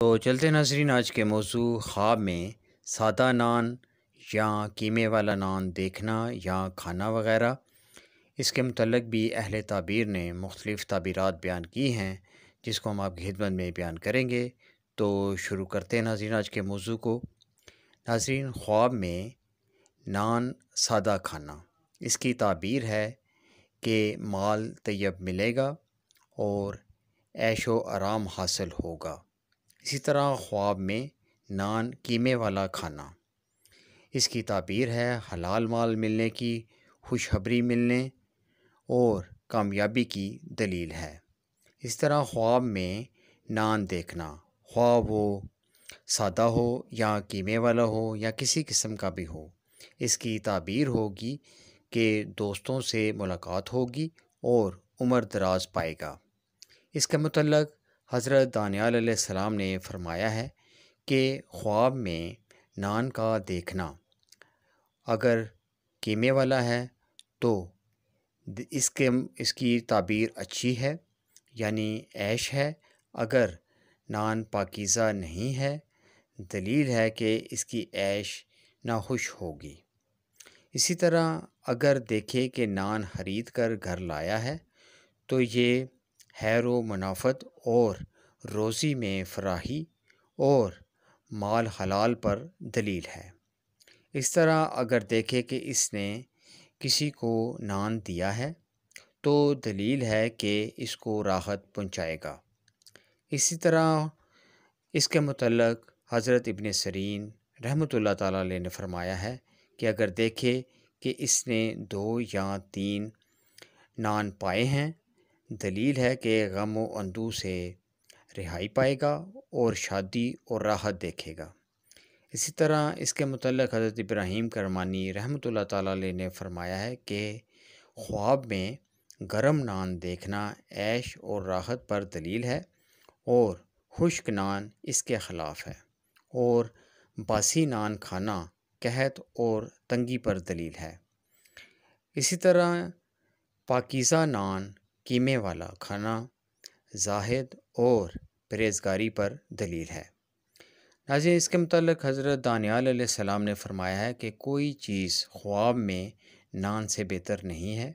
तो चलते नाजरीन आज के मौजू ख्वाब में सादा नान या कीमे वाला नान देखना या खाना वगैरह इसके मतलब भी अहल ताबीर ने मुख्तलिफ़ ताबीरत बयान की हैं जिसको हम आपकी खिदमत में बयान करेंगे तो शुरू करते हैं नाजरीन आज के मौजू को नाजरीन ख्वाब में नान सादा खाना इसकी ताबीर है कि माल तैयब मिलेगा और ऐशो आराम हासिल होगा इसी तरह ख्वाब में नान कीमे वाला खाना इसकी ताबीर है हलाल माल मिलने की खुशखबरी मिलने और कामयाबी की दलील है इस तरह ख्वाब में नान देखना ख्वाब हो सादा हो या कीमे वाला हो या किसी किस्म का भी हो इसकी ताबीर होगी कि दोस्तों से मुलाकात होगी और उम्र दराज पाएगा इसके मतलब हज़रत दानियाल ने फरमाया है कि ख्वाब में नान का देखना अगर कीमे वाला है तो इसके इसकी ताबीर अच्छी है यानी ऐश है अगर नान पाकिज़ा नहीं है दलील है कि इसकी ऐश नाखुश होगी इसी तरह अगर देखे कि नान खरीद कर घर लाया है तो ये हैर मुनाफत और रोज़ी में फराही और माल हलाल पर दलील है इस तरह अगर देखे कि इसने किसी को नान दिया है तो दलील है कि इसको राहत पहुँचाएगा इसी तरह इसके मतलब हज़रत इबन सरीन रहमत ला ने फरमाया है कि अगर देखे कि इसने दो या तीन नान पाए हैं दलील है कि गम व अंदू से रिहाई पाएगा और शादी और राहत देखेगा इसी तरह इसके मतलब हज़रत इब्राहिम करमानी रहमत ला ने फरमाया है कि ख्वाब में गर्म नान देखना ऐश और राहत पर दलील है और खुश्क नान इसके ख़िलाफ़ है और बासी नान खाना कहत और तंगी पर दलील है इसी तरह पाकिज़ा नान कीमे वाला खाना जाहिद और परहेजगारी पर दलील है नाजिर इसके मतलब हज़रत दानियाल ने फरमाया है कि कोई चीज़ ख्वाब में नान से बेहतर नहीं है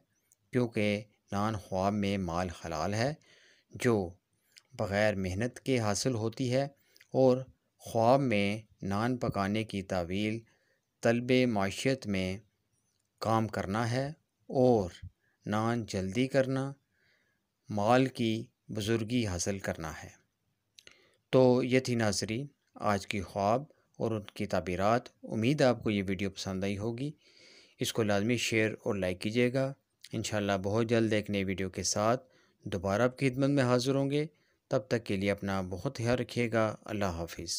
क्योंकि नान ख्वाब में माल हलाल है जो बग़ैर मेहनत के हासिल होती है और ख्वाब में नान पकाने की तावील तलब माशियत में काम करना है और नान जल्दी करना माल की बुज़ुर्गी हासिल करना है तो ये थी नाजरीन आज की ख्वाब और उनकी तबीरत उम्मीद आपको ये वीडियो पसंद आई होगी इसको लाजमी शेयर और लाइक कीजिएगा इन बहुत जल्द एक नई वीडियो के साथ दोबारा आपकी खिदमत में हाज़िर होंगे तब तक के लिए अपना बहुत ख्याल रखिएगा अल्लाह हाफिज़